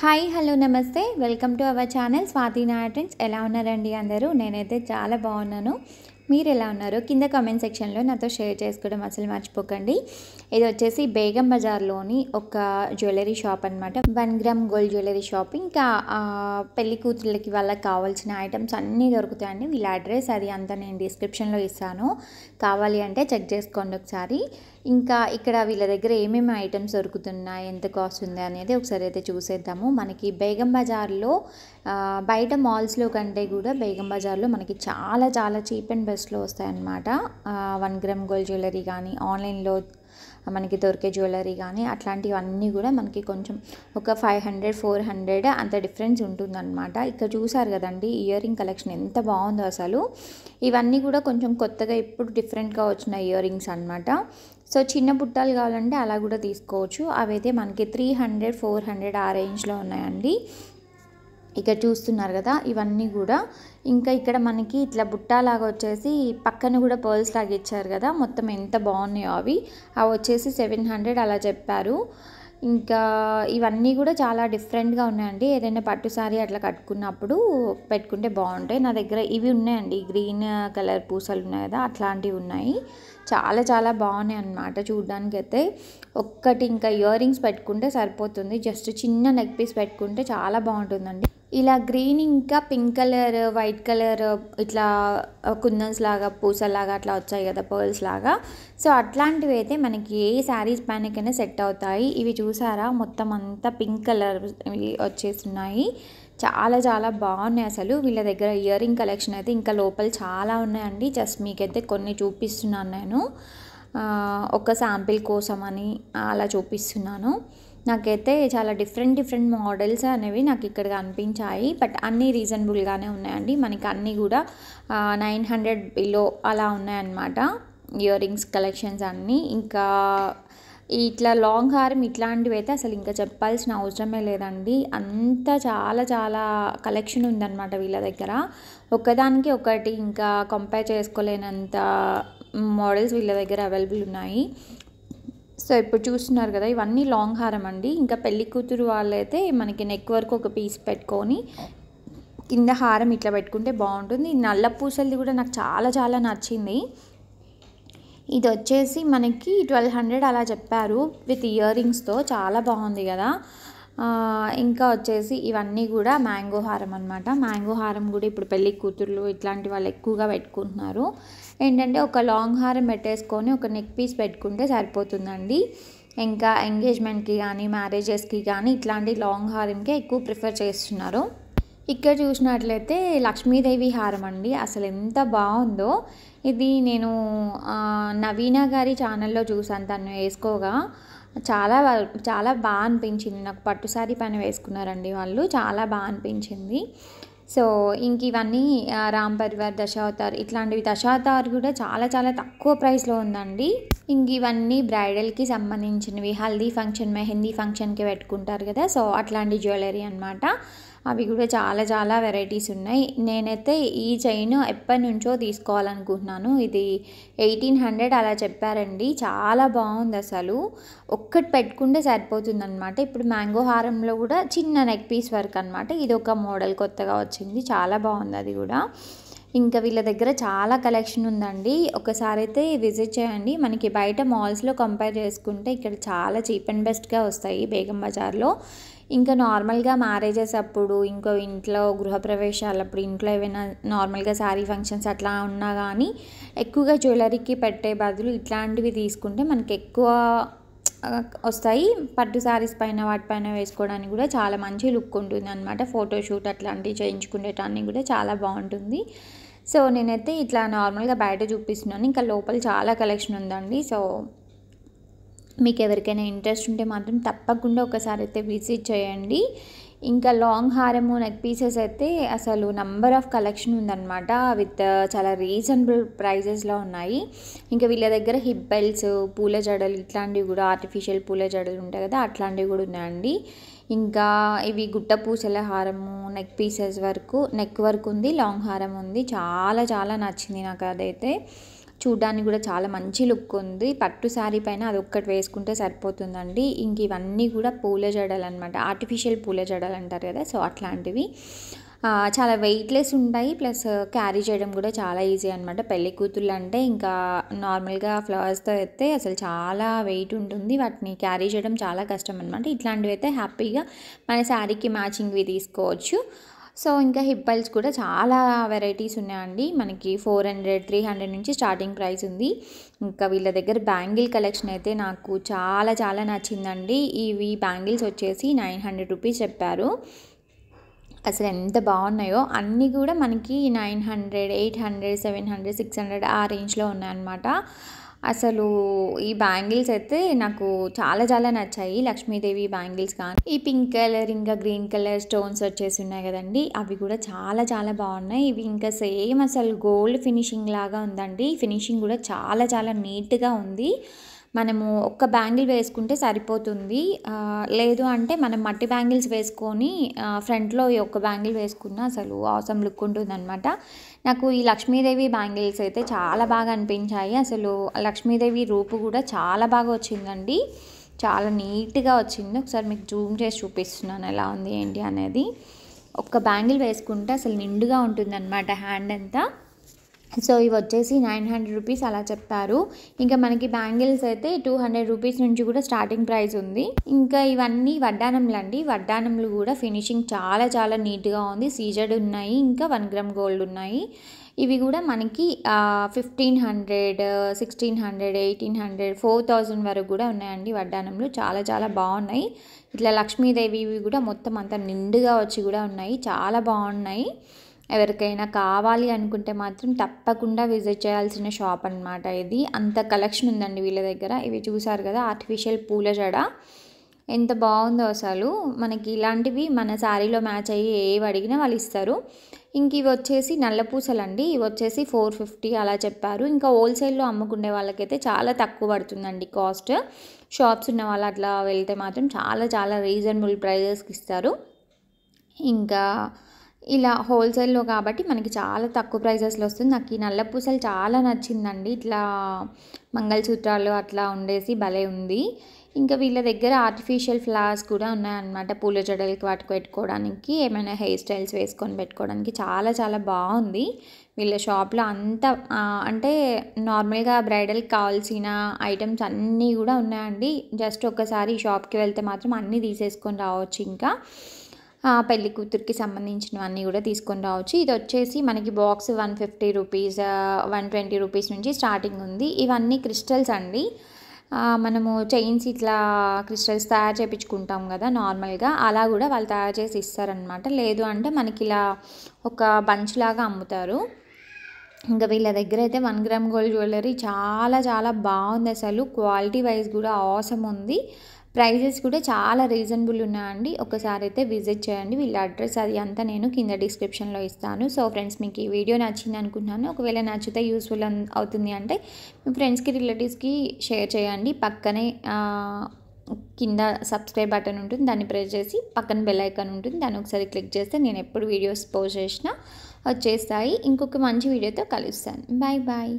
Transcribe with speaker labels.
Speaker 1: hi hello నమస్తే welcome to our channel Swathi నాయటన్స్ ఎలా ఉన్నారండి అందరూ నేనైతే చాలా బాగున్నాను మీరు ఎలా ఉన్నారో కింద కామెంట్ సెక్షన్లో నాతో షేర్ చేసుకోవడం అసలు మర్చిపోకండి ఇది వచ్చేసి బేగం బజార్లోని ఒక జ్యువెలరీ షాప్ అనమాట one gram gold jewellery shop ఇంకా పెళ్లి కూతుర్లకి వాళ్ళకి కావాల్సిన ఐటమ్స్ అన్నీ దొరుకుతాయండి వీళ్ళ అడ్రస్ అది అంతా నేను డిస్క్రిప్షన్లో ఇస్తాను కావాలి అంటే చెక్ చేసుకోండి ఒకసారి ఇంకా ఇక్కడ వీళ్ళ దగ్గర ఏమేమి ఐటమ్స్ దొరుకుతున్నాయి ఎంత కాస్ట్ ఉంది అనేది ఒకసారి అయితే చూసేద్దాము మనకి బేగం బజార్లో బయట మాల్స్లో కంటే కూడా బేగం బజార్లో మనకి చాలా చాలా చీప్ అండ్ బెస్ట్లో వస్తాయన్నమాట వన్ గ్రామ్ గోల్డ్ జ్యువెలరీ కానీ ఆన్లైన్లో మనకి దొరికే జ్యువెలరీ కానీ అట్లాంటివన్నీ కూడా మనకి కొంచెం ఒక ఫైవ్ హండ్రెడ్ ఫోర్ హండ్రెడ్ అంత డిఫరెన్స్ ఉంటుందన్నమాట ఇక్కడ చూసారు కదండి ఇయర్ రింగ్ కలెక్షన్ ఎంత బాగుందో అసలు ఇవన్నీ కూడా కొంచెం కొత్తగా ఇప్పుడు డిఫరెంట్గా వచ్చిన ఇయర్ రింగ్స్ అనమాట సో చిన్న బుట్టాలు కావాలంటే అలా కూడా తీసుకోవచ్చు అవైతే మనకి త్రీ హండ్రెడ్ ఫోర్ హండ్రెడ్ ఆ రేంజ్లో ఉన్నాయండి ఇక్కడ చూస్తున్నారు కదా ఇవన్నీ కూడా ఇంకా ఇక్కడ మనకి ఇట్లా బుట్టాలాగా వచ్చేసి పక్కన కూడా పర్ల్స్ లాగా ఇచ్చారు కదా మొత్తం ఎంత బాగున్నాయో అవి అవి వచ్చేసి సెవెన్ హండ్రెడ్ అలా చెప్పారు ఇంకా ఇవన్నీ కూడా చాలా డిఫరెంట్గా ఉన్నాయండి ఏదైనా పట్టు సారీ అట్లా కట్టుకున్నప్పుడు పెట్టుకుంటే బాగుంటాయి నా దగ్గర ఇవి ఉన్నాయండి గ్రీన్ కలర్ పూసలు ఉన్నాయి కదా అట్లాంటివి ఉన్నాయి చాలా చాలా బాగున్నాయి అన్నమాట చూడ్డానికైతే ఒక్కటి ఇంకా ఇయర్ రింగ్స్ పెట్టుకుంటే సరిపోతుంది జస్ట్ చిన్న నెక్ పీస్ పెట్టుకుంటే చాలా బాగుంటుందండి ఇలా గ్రీన్ ఇంకా పింక్ కలర్ వైట్ కలర్ ఇట్లా కుందన్స్ లాగా పూసలాగా అట్లా వచ్చాయి కదా పర్ల్స్ లాగా సో అట్లాంటివి అయితే మనకి ఏ శారీస్ పైనకైనా సెట్ అవుతాయి ఇవి చూసారా మొత్తం అంతా పింక్ కలర్ వచ్చేస్తున్నాయి చాలా చాలా బాగున్నాయి అసలు వీళ్ళ దగ్గర ఇయర్ కలెక్షన్ అయితే ఇంకా లోపల చాలా ఉన్నాయండి జస్ట్ మీకైతే కొన్ని చూపిస్తున్నాను నేను ఒక శాంపిల్ కోసం అని అలా చూపిస్తున్నాను నాకైతే చాలా డిఫరెంట్ డిఫరెంట్ మోడల్స్ అనేవి నాకు ఇక్కడ కనిపించాయి బట్ అన్నీ రీజనబుల్గానే ఉన్నాయండి మనకి అన్నీ కూడా నైన్ హండ్రెడ్ బిలో అలా ఉన్నాయన్నమాట ఇయర్ రింగ్స్ కలెక్షన్స్ అన్నీ ఇంకా ఇట్లా లాంగ్ హారం ఇట్లాంటివి అయితే అసలు ఇంకా చెప్పాల్సిన అవసరమే లేదండి అంత చాలా చాలా కలెక్షన్ ఉందన్నమాట వీళ్ళ దగ్గర ఒకదానికి ఒకటి ఇంకా కంపేర్ చేసుకోలేనంత మోడల్స్ వీళ్ళ దగ్గర అవైలబుల్ ఉన్నాయి సో ఇప్పుడు చూస్తున్నారు కదా ఇవన్నీ లాంగ్ హారం అండి ఇంకా పెళ్లి కూతురు వాళ్ళైతే మనకి నెక్ వరకు ఒక పీస్ పెట్టుకొని కింద హారం ఇట్లా పెట్టుకుంటే బాగుంటుంది నల్ల పూసలది కూడా నాకు చాలా చాలా నచ్చింది ఇది వచ్చేసి మనకి ట్వెల్వ్ హండ్రెడ్ అలా చెప్పారు విత్ ఇయర్ రింగ్స్తో చాలా బాగుంది కదా ఇంకా వచ్చేసి ఇవన్నీ కూడా మ్యాంగో హారం అనమాట మ్యాంగో హారం కూడా ఇప్పుడు పెళ్ళి కూతుర్లు ఇట్లాంటి వాళ్ళు ఎక్కువగా పెట్టుకుంటున్నారు ఏంటంటే ఒక లాంగ్ హారం పెట్టేసుకొని ఒక నెక్ పీస్ పెట్టుకుంటే సరిపోతుందండి ఇంకా ఎంగేజ్మెంట్కి కానీ మ్యారేజెస్కి కానీ ఇట్లాంటి లాంగ్ హారంకే ఎక్కువ ప్రిఫర్ చేస్తున్నారు ఇక్కడ చూసినట్లయితే లక్ష్మీదేవి హారం అండి అసలు ఎంత బాగుందో ఇది నేను నవీనా గారి ఛానల్లో చూసాను తను వేసుకోగా చాలా చాలా బాగా అనిపించింది నాకు పట్టు శారీ పైన వేసుకున్నారండి వాళ్ళు చాలా బాగా అనిపించింది సో ఇంక ఇవన్నీ రామ్ పరివార్ దశావతార్ ఇట్లాంటివి దశావతార్ కూడా చాలా చాలా తక్కువ ప్రైస్లో ఉందండి ఇంక ఇవన్నీ బ్రైడల్కి సంబంధించినవి హల్దీ ఫంక్షన్ మెహందీ ఫంక్షన్కి పెట్టుకుంటారు కదా సో అట్లాంటి జ్యువెలరీ అనమాట అవి కూడా చాలా చాలా వెరైటీస్ ఉన్నాయి నేనైతే ఈ చైన్ ఎప్పటి నుంచో తీసుకోవాలనుకుంటున్నాను ఇది ఎయిటీన్ హండ్రెడ్ అలా చెప్పారండి చాలా బాగుంది అసలు ఒక్కటి పెట్టుకుంటే సరిపోతుంది అనమాట ఇప్పుడు మ్యాంగో హారంలో కూడా చిన్న నెక్ పీస్ వర్క్ అనమాట ఇది ఒక మోడల్ కొత్తగా వచ్చింది చాలా బాగుంది అది కూడా ఇంకా వీళ్ళ దగ్గర చాలా కలెక్షన్ ఉందండి ఒకసారి అయితే విజిట్ చేయండి మనకి బయట మాల్స్లో కంపేర్ చేసుకుంటే ఇక్కడ చాలా చీప్ అండ్ బెస్ట్గా వస్తాయి బేగం బజార్లో ఇంకా నార్మల్గా మ్యారేజెస్ అప్పుడు ఇంకో ఇంట్లో గృహప్రవేశాలు అప్పుడు ఇంట్లో ఏమైనా నార్మల్గా శారీ ఫంక్షన్స్ అట్లా ఉన్నా కానీ ఎక్కువగా జ్యువెలరీకి పెట్టే బదులు ఇట్లాంటివి తీసుకుంటే మనకి ఎక్కువ వస్తాయి పట్టు శారీస్ పైన వాటిపైన వేసుకోవడానికి కూడా చాలా మంచి లుక్ ఉంటుంది అనమాట ఫోటోషూట్ అట్లాంటివి చేయించుకునేటాన్ని కూడా చాలా బాగుంటుంది సో నేనైతే ఇట్లా నార్మల్గా బయట చూపిస్తున్నాను ఇంకా లోపల చాలా కలెక్షన్ ఉందండి సో మీకు ఎవరికైనా ఇంట్రెస్ట్ ఉంటే మాత్రం తప్పకుండా ఒకసారి అయితే విజిట్ చేయండి ఇంకా లాంగ్ హారము నెక్ పీసెస్ అయితే అసలు నంబర్ ఆఫ్ కలెక్షన్ ఉందన్నమాట విత్ చాలా రీజనబుల్ ప్రైజెస్లో ఉన్నాయి ఇంకా వీళ్ళ దగ్గర హిప్ బెల్ట్స్ పూల జడలు ఇట్లాంటివి కూడా ఆర్టిఫిషియల్ పూల జడలు ఉంటాయి కదా అట్లాంటివి కూడా ఉన్నాయండి ఇంకా ఇవి గుట్ట పూసల హారము నెక్ పీసెస్ వరకు నెక్ వరకు ఉంది లాంగ్ హారం ఉంది చాలా చాలా నచ్చింది నాకు అదైతే చూడ్డానికి కూడా చాలా మంచి లుక్ ఉంది పట్టు శారీ పైన అది ఒక్కటి వేసుకుంటే సరిపోతుందండి ఇంక ఇవన్నీ కూడా పూల జడలు అనమాట ఆర్టిఫిషియల్ పూల జడలు అంటారు కదా సో అట్లాంటివి చాలా వెయిట్లెస్ ఉంటాయి ప్లస్ క్యారీ uh, చేయడం కూడా చాలా ఈజీ అనమాట పెళ్లి కూతుళ్ళు అంటే ఇంకా నార్మల్గా ఫ్లవర్స్తో అయితే అసలు చాలా వెయిట్ ఉంటుంది వాటిని క్యారీ చేయడం చాలా కష్టం అనమాట ఇట్లాంటివి అయితే హ్యాపీగా మన శారీకి మ్యాచింగ్వి తీసుకోవచ్చు సో ఇంకా హిప్ పైల్స్ కూడా చాలా వెరైటీస్ ఉన్నాయండి మనకి ఫోర్ హండ్రెడ్ త్రీ హండ్రెడ్ నుంచి స్టార్టింగ్ ప్రైస్ ఉంది ఇంకా వీళ్ళ దగ్గర బ్యాంగిల్ కలెక్షన్ అయితే నాకు చాలా చాలా నచ్చిందండి ఇవి బ్యాంగిల్స్ వచ్చేసి నైన్ హండ్రెడ్ రూపీస్ చెప్పారు అసలు ఎంత బాగున్నాయో అన్నీ కూడా మనకి nine hundred eight hundred seven hundred six hundred ఆ రేంజ్లో ఉన్నాయన్నమాట అసలు ఈ బ్యాంగిల్స్ అయితే నాకు చాలా చాలా నచ్చాయి లక్ష్మీదేవి బ్యాంగిల్స్ కానీ ఈ పింక్ కలర్ ఇంకా గ్రీన్ కలర్ స్టోన్స్ వచ్చేసి ఉన్నాయి కదండి అవి కూడా చాలా చాలా బాగున్నాయి ఇవి ఇంకా సేమ్ అసలు గోల్డ్ ఫినిషింగ్ లాగా ఉందండి ఫినిషింగ్ కూడా చాలా చాలా నీట్గా ఉంది మనము ఒక్క బ్యాంగిల్ వేసుకుంటే సరిపోతుంది లేదు అంటే మనం మట్టి బ్యాంగిల్స్ వేసుకొని ఫ్రంట్లో ఈ ఒక్క బ్యాంగిల్ వేసుకున్న అసలు అవసరం లుక్ ఉంటుంది అనమాట నాకు ఈ లక్ష్మీదేవి బ్యాంగిల్స్ అయితే చాలా బాగా అనిపించాయి అసలు లక్ష్మీదేవి రూపు కూడా చాలా బాగా వచ్చిందండి చాలా నీట్గా వచ్చింది ఒకసారి మీకు జూమ్ చేసి చూపిస్తున్నాను ఎలా ఉంది ఏంటి అనేది ఒక్క బ్యాంగిల్ వేసుకుంటే అసలు నిండుగా ఉంటుందన్నమాట హ్యాండ్ అంతా సో ఇవి వచ్చేసి నైన్ హండ్రెడ్ రూపీస్ అలా చెప్పారు ఇంకా మనకి బ్యాంగిల్స్ అయితే టూ హండ్రెడ్ రూపీస్ నుంచి కూడా స్టార్టింగ్ ప్రైస్ ఉంది ఇంకా ఇవన్నీ వడ్డానంలు అండి వడ్డానంలు కూడా ఫినిషింగ్ చాలా చాలా నీట్గా ఉంది సీజర్డ్ ఉన్నాయి ఇంకా వన్ గ్రామ్ గోల్డ్ ఉన్నాయి ఇవి కూడా మనకి fifteen hundred sixteen hundred eighteen hundred four thousand వరకు కూడా ఉన్నాయండి వడ్డానంలు చాలా చాలా బాగున్నాయి ఇట్లా లక్ష్మీదేవి ఇవి కూడా మొత్తం అంతా నిండుగా వచ్చి కూడా ఉన్నాయి చాలా బాగున్నాయి ఎవరికైనా కావాలి అనుకుంటే మాత్రం తప్పకుండా విజిట్ చేయాల్సిన షాప్ అనమాట ఇది అంత కలెక్షన్ ఉందండి వీళ్ళ దగ్గర ఇవి చూసారు కదా ఆర్టిఫిషియల్ పూల జడ ఎంత బాగుందో అసలు మనకి ఇలాంటివి మన శారీలో మ్యాచ్ అయ్యి ఏవి అడిగినా వాళ్ళు ఇస్తారు ఇంక ఇవి వచ్చేసి నల్లపూసలు అండి ఇవి వచ్చేసి ఫోర్ ఫిఫ్టీ అలా చెప్పారు ఇంకా హోల్సేల్లో అమ్ముకునే వాళ్ళకైతే చాలా తక్కువ పడుతుందండి కాస్ట్ షాప్స్ ఉన్న వాళ్ళు అట్లా వెళ్తే మాత్రం చాలా చాలా రీజనబుల్ ప్రైజెస్కి ఇస్తారు ఇంకా ఇలా హోల్సేల్లో కాబట్టి మనకి చాలా తక్కువ ప్రైజెస్లో వస్తుంది నాకు ఈ నల్ల పూసలు చాలా నచ్చిందండి ఇట్లా మంగళసూత్రాలు అట్లా ఉండేసి భలే ఉంది ఇంకా వీళ్ళ దగ్గర ఆర్టిఫిషియల్ ఫ్లవర్స్ కూడా ఉన్నాయన్నమాట పూల జడలకి వాటికి పెట్టుకోవడానికి ఏమైనా హెయిర్ స్టైల్స్ వేసుకొని పెట్టుకోవడానికి చాలా చాలా బాగుంది వీళ్ళ షాప్లో అంత అంటే నార్మల్గా బ్రైడల్కి కావాల్సిన ఐటమ్స్ అన్నీ కూడా ఉన్నాయండి జస్ట్ ఒకసారి షాప్కి వెళ్తే మాత్రం అన్నీ తీసేసుకొని రావచ్చు ఇంకా పెళ్లి కూతురికి సంబంధించినవన్నీ కూడా తీసుకొని రావచ్చు ఇది వచ్చేసి మనకి box one fifty rupees one twenty rupees నుంచి స్టార్టింగ్ ఉంది ఇవన్నీ క్రిస్టల్స్ అండి మనము చైన్స్ ఇట్లా క్రిస్టల్స్ తయారు చేయించుకుంటాం కదా నార్మల్గా అలా కూడా వాళ్ళు తయారు చేసి ఇస్తారనమాట లేదు అంటే మనకి ఇలా ఒక బంచ్ లాగా అమ్ముతారు ఇంకా వీళ్ళ దగ్గర అయితే వన్ గ్రామ్ గోల్డ్ జ్యువెలరీ చాలా చాలా బాగుంది అసలు క్వాలిటీ వైజ్ కూడా అవసరం ఉంది ప్రైజెస్ కూడా చాలా రీజనబుల్ ఉన్నాయండి ఒకసారి అయితే విజిట్ చేయండి వీళ్ళ అడ్రస్ అది అంతా నేను కింద డిస్క్రిప్షన్లో ఇస్తాను సో ఫ్రెండ్స్ మీకు ఈ వీడియో నచ్చింది అనుకుంటున్నాను ఒకవేళ నచ్చితే యూస్ఫుల్ అవుతుంది అంటే మీ ఫ్రెండ్స్కి రిలేటివ్స్కి షేర్ చేయండి పక్కనే కింద సబ్స్క్రైబ్ బటన్ ఉంటుంది దాన్ని ప్రెస్ చేసి పక్కన బెల్ ఐకాన్ ఉంటుంది దాన్ని ఒకసారి క్లిక్ చేస్తే నేను ఎప్పుడు వీడియోస్ పోస్ట్ చేసినా వచ్చేస్తాయి ఇంకొక మంచి వీడియోతో కలుస్తాను బాయ్ బాయ్